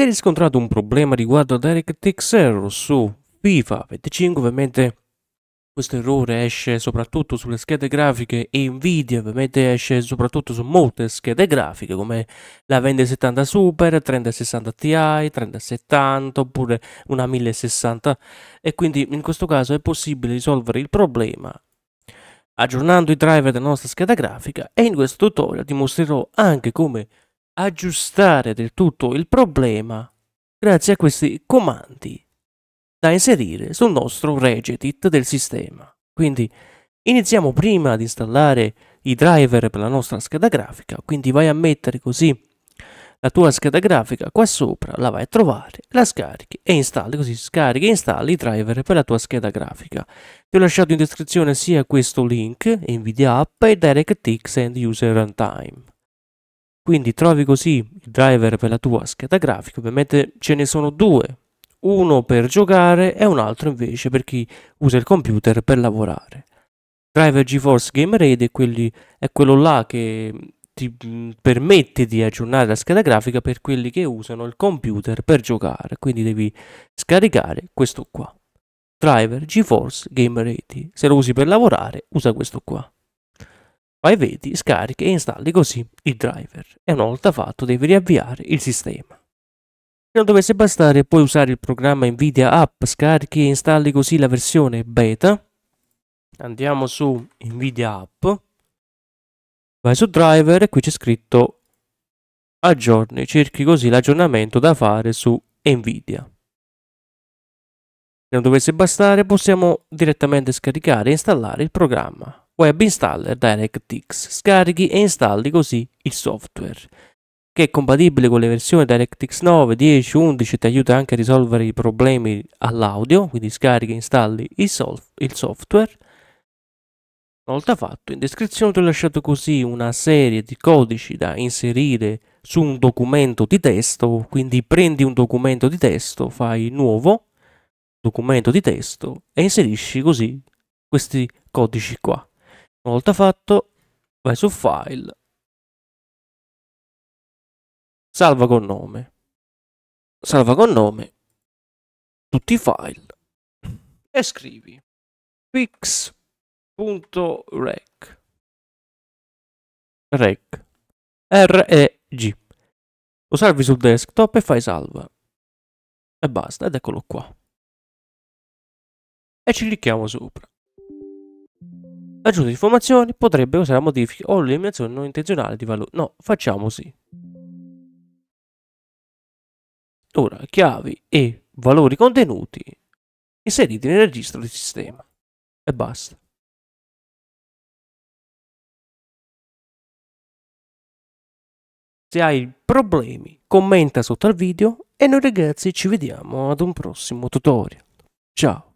si è riscontrato un problema riguardo a DirectX Error su FIFA 25, ovviamente questo errore esce soprattutto sulle schede grafiche e Nvidia ovviamente esce soprattutto su molte schede grafiche come la 2070 Super, 3060 Ti, 3070 oppure una 1060 e quindi in questo caso è possibile risolvere il problema aggiornando i driver della nostra scheda grafica e in questo tutorial ti mostrerò anche come aggiustare del tutto il problema grazie a questi comandi da inserire sul nostro regedit del sistema. Quindi iniziamo prima ad installare i driver per la nostra scheda grafica, quindi vai a mettere così la tua scheda grafica qua sopra, la vai a trovare, la scarichi e installi, così scarichi e installi i driver per la tua scheda grafica. Ti ho lasciato in descrizione sia questo link, NVIDIA App e DirectX End User Runtime. Quindi trovi così il driver per la tua scheda grafica, ovviamente ce ne sono due, uno per giocare e un altro invece per chi usa il computer per lavorare. Driver GeForce Game Ready quelli, è quello là che ti mm, permette di aggiornare la scheda grafica per quelli che usano il computer per giocare, quindi devi scaricare questo qua. Driver GeForce Game Ready. Se lo usi per lavorare, usa questo qua. Vai vedi, scarichi e installi così il driver e una volta fatto devi riavviare il sistema. Se non dovesse bastare puoi usare il programma Nvidia App, scarichi e installi così la versione beta. Andiamo su Nvidia App, vai su driver e qui c'è scritto aggiorni, cerchi così l'aggiornamento da fare su Nvidia. Se non dovesse bastare possiamo direttamente scaricare e installare il programma. Web Installer DirectX. Scarichi e installi così il software che è compatibile con le versioni DirectX 9, 10, 11 e ti aiuta anche a risolvere i problemi all'audio, quindi scarichi e installi il, il software. Una volta fatto, in descrizione ti ho lasciato così una serie di codici da inserire su un documento di testo, quindi prendi un documento di testo, fai nuovo documento di testo e inserisci così questi codici qua. Una volta fatto, vai su File, Salva con nome. Salva con nome tutti i file e scrivi pix.rec rec reg lo salvi sul desktop e fai salva e basta ed eccolo qua e ci clicchiamo sopra aggiunta di informazioni potrebbe usare la modifica o l'eliminazione non intenzionale di valore. No, facciamo sì. Ora, chiavi e valori contenuti inseriti nel registro di sistema. E basta. Se hai problemi, commenta sotto al video e noi ragazzi ci vediamo ad un prossimo tutorial. Ciao!